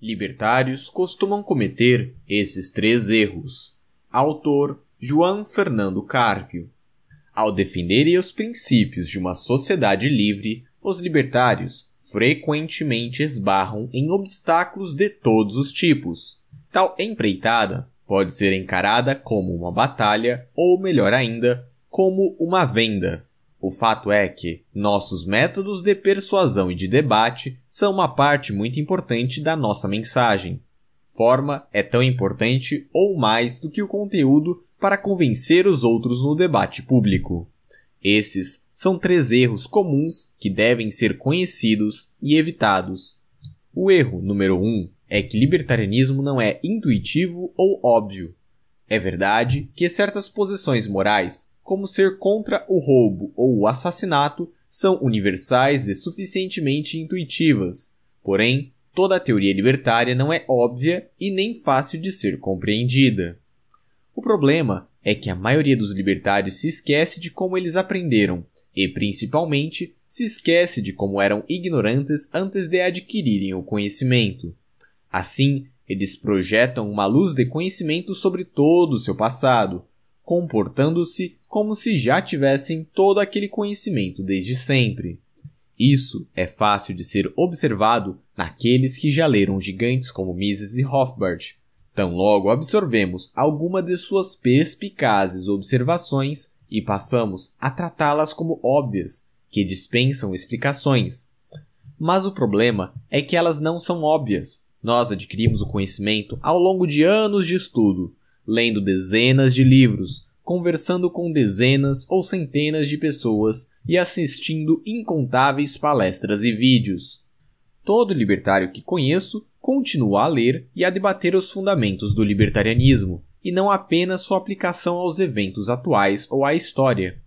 Libertários costumam cometer esses três erros. Autor João Fernando Carpio. Ao defenderem os princípios de uma sociedade livre, os libertários frequentemente esbarram em obstáculos de todos os tipos. Tal empreitada pode ser encarada como uma batalha ou, melhor ainda, como uma venda. O fato é que nossos métodos de persuasão e de debate são uma parte muito importante da nossa mensagem. Forma é tão importante ou mais do que o conteúdo para convencer os outros no debate público. Esses são três erros comuns que devem ser conhecidos e evitados. O erro número um é que libertarianismo não é intuitivo ou óbvio. É verdade que certas posições morais, como ser contra o roubo ou o assassinato, são universais e suficientemente intuitivas. Porém, toda a teoria libertária não é óbvia e nem fácil de ser compreendida. O problema é que a maioria dos libertários se esquece de como eles aprenderam e, principalmente, se esquece de como eram ignorantes antes de adquirirem o conhecimento. Assim, eles projetam uma luz de conhecimento sobre todo o seu passado, comportando-se como se já tivessem todo aquele conhecimento desde sempre. Isso é fácil de ser observado naqueles que já leram gigantes como Mises e Hofbart. Tão logo absorvemos alguma de suas perspicazes observações e passamos a tratá-las como óbvias, que dispensam explicações. Mas o problema é que elas não são óbvias, nós adquirimos o conhecimento ao longo de anos de estudo, lendo dezenas de livros, conversando com dezenas ou centenas de pessoas e assistindo incontáveis palestras e vídeos. Todo libertário que conheço continua a ler e a debater os fundamentos do libertarianismo, e não apenas sua aplicação aos eventos atuais ou à história.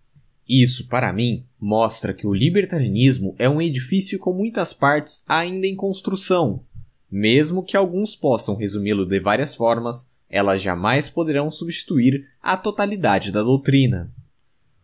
Isso, para mim, mostra que o libertarianismo é um edifício com muitas partes ainda em construção, mesmo que alguns possam resumi-lo de várias formas, elas jamais poderão substituir a totalidade da doutrina.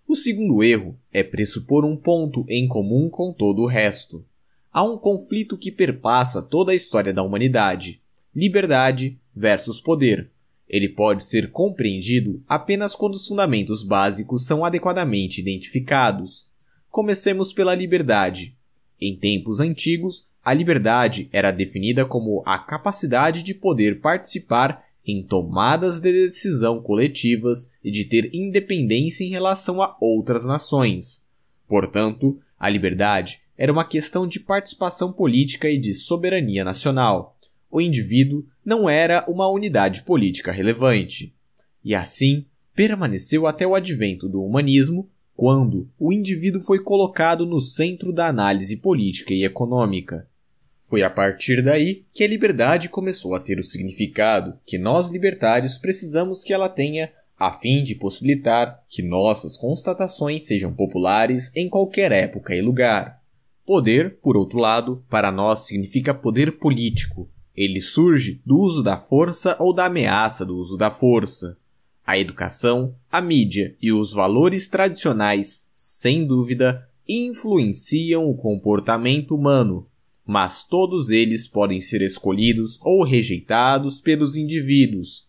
O segundo erro é pressupor um ponto em comum com todo o resto. Há um conflito que perpassa toda a história da humanidade: liberdade versus poder. Ele pode ser compreendido apenas quando os fundamentos básicos são adequadamente identificados. Comecemos pela liberdade. Em tempos antigos, a liberdade era definida como a capacidade de poder participar em tomadas de decisão coletivas e de ter independência em relação a outras nações. Portanto, a liberdade era uma questão de participação política e de soberania nacional. O indivíduo não era uma unidade política relevante. E assim, permaneceu até o advento do humanismo, quando o indivíduo foi colocado no centro da análise política e econômica. Foi a partir daí que a liberdade começou a ter o significado que nós libertários precisamos que ela tenha a fim de possibilitar que nossas constatações sejam populares em qualquer época e lugar. Poder, por outro lado, para nós significa poder político. Ele surge do uso da força ou da ameaça do uso da força. A educação, a mídia e os valores tradicionais, sem dúvida, influenciam o comportamento humano, mas todos eles podem ser escolhidos ou rejeitados pelos indivíduos.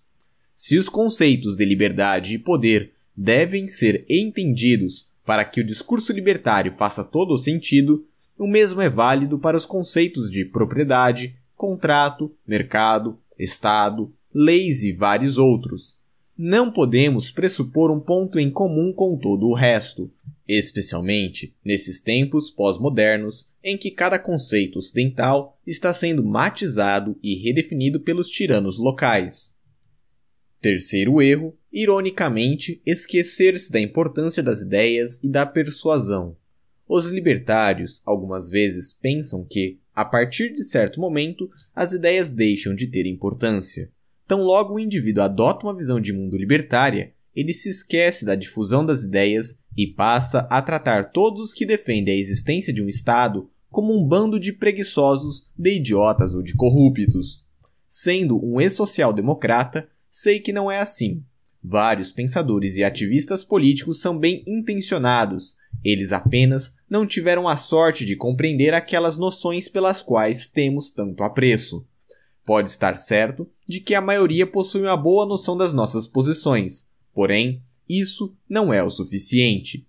Se os conceitos de liberdade e poder devem ser entendidos para que o discurso libertário faça todo o sentido, o mesmo é válido para os conceitos de propriedade, contrato, mercado, Estado, leis e vários outros. Não podemos pressupor um ponto em comum com todo o resto especialmente nesses tempos pós-modernos em que cada conceito ocidental está sendo matizado e redefinido pelos tiranos locais. Terceiro erro, ironicamente, esquecer-se da importância das ideias e da persuasão. Os libertários algumas vezes pensam que, a partir de certo momento, as ideias deixam de ter importância. Tão logo o indivíduo adota uma visão de mundo libertária, ele se esquece da difusão das ideias e passa a tratar todos os que defendem a existência de um Estado como um bando de preguiçosos, de idiotas ou de corruptos. Sendo um ex-social-democrata, sei que não é assim. Vários pensadores e ativistas políticos são bem intencionados, eles apenas não tiveram a sorte de compreender aquelas noções pelas quais temos tanto apreço. Pode estar certo de que a maioria possui uma boa noção das nossas posições, porém, isso não é o suficiente.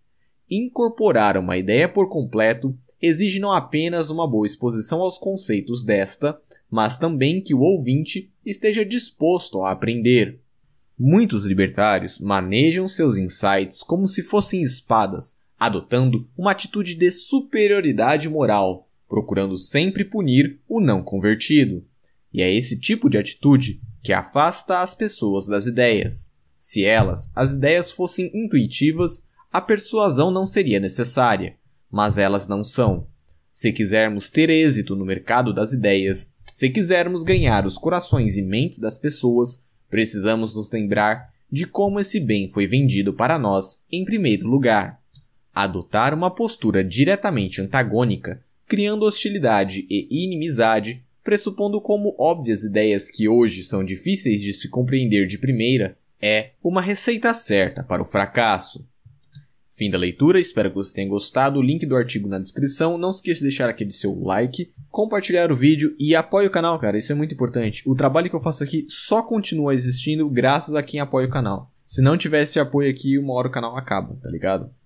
Incorporar uma ideia por completo exige não apenas uma boa exposição aos conceitos desta, mas também que o ouvinte esteja disposto a aprender. Muitos libertários manejam seus insights como se fossem espadas, adotando uma atitude de superioridade moral, procurando sempre punir o não convertido. E é esse tipo de atitude que afasta as pessoas das ideias. Se elas, as ideias fossem intuitivas, a persuasão não seria necessária, mas elas não são. Se quisermos ter êxito no mercado das ideias, se quisermos ganhar os corações e mentes das pessoas, precisamos nos lembrar de como esse bem foi vendido para nós em primeiro lugar. Adotar uma postura diretamente antagônica, criando hostilidade e inimizade, pressupondo como óbvias ideias que hoje são difíceis de se compreender de primeira, é uma receita certa para o fracasso. Fim da leitura, espero que você tenha gostado. O link do artigo na descrição. Não se esqueça de deixar aquele seu like, compartilhar o vídeo e apoie o canal, cara. Isso é muito importante. O trabalho que eu faço aqui só continua existindo graças a quem apoia o canal. Se não tivesse apoio aqui, uma hora o canal acaba, tá ligado?